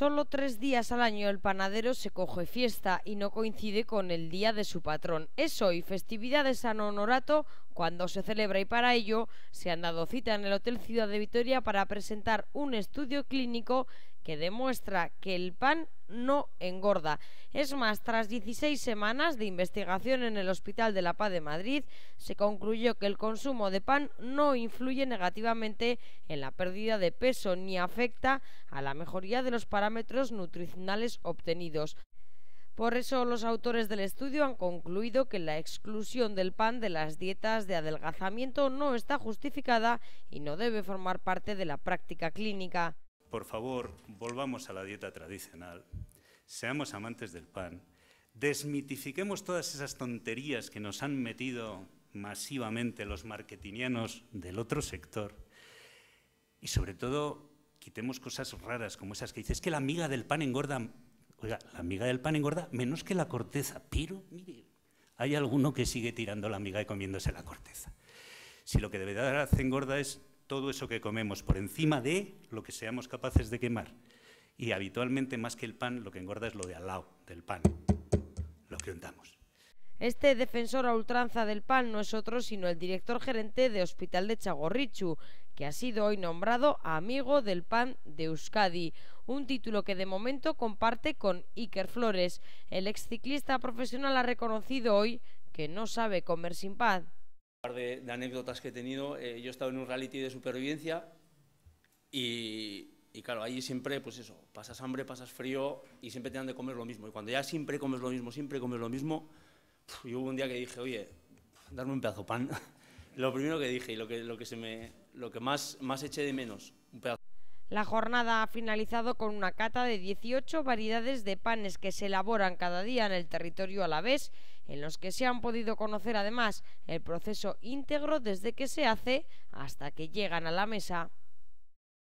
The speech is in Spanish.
Solo tres días al año el panadero se coge fiesta y no coincide con el día de su patrón. Es hoy, festividad de San Honorato, cuando se celebra y para ello se han dado cita en el Hotel Ciudad de Vitoria para presentar un estudio clínico que demuestra que el pan no engorda. Es más, tras 16 semanas de investigación en el Hospital de la Paz de Madrid, se concluyó que el consumo de pan no influye negativamente en la pérdida de peso ni afecta a la mejoría de los parámetros nutricionales obtenidos. Por eso los autores del estudio han concluido que la exclusión del pan de las dietas de adelgazamiento no está justificada y no debe formar parte de la práctica clínica por favor, volvamos a la dieta tradicional, seamos amantes del pan, desmitifiquemos todas esas tonterías que nos han metido masivamente los marketingianos del otro sector y sobre todo quitemos cosas raras como esas que dices que la miga del pan engorda, oiga, la miga del pan engorda menos que la corteza, pero mire, hay alguno que sigue tirando la miga y comiéndose la corteza. Si lo que de verdad hace engorda es todo eso que comemos por encima de lo que seamos capaces de quemar. Y habitualmente más que el pan, lo que engorda es lo de al lado del pan, lo que untamos. Este defensor a ultranza del PAN no es otro sino el director gerente de Hospital de Chagorrichu, que ha sido hoy nombrado amigo del PAN de Euskadi, un título que de momento comparte con Iker Flores. El ex ciclista profesional ha reconocido hoy que no sabe comer sin pan de, anécdotas que he tenido. Eh, yo he estado en un reality de supervivencia y, y, claro, ahí siempre, pues eso, pasas hambre, pasas frío y siempre te dan de comer lo mismo. Y cuando ya siempre comes lo mismo, siempre comes lo mismo, y hubo un día que dije, oye, darme un pedazo de pan. lo primero que dije y lo que, lo que, se me, lo que más, más eché de menos, un pedazo la jornada ha finalizado con una cata de 18 variedades de panes que se elaboran cada día en el territorio alavés, en los que se han podido conocer además el proceso íntegro desde que se hace hasta que llegan a la mesa.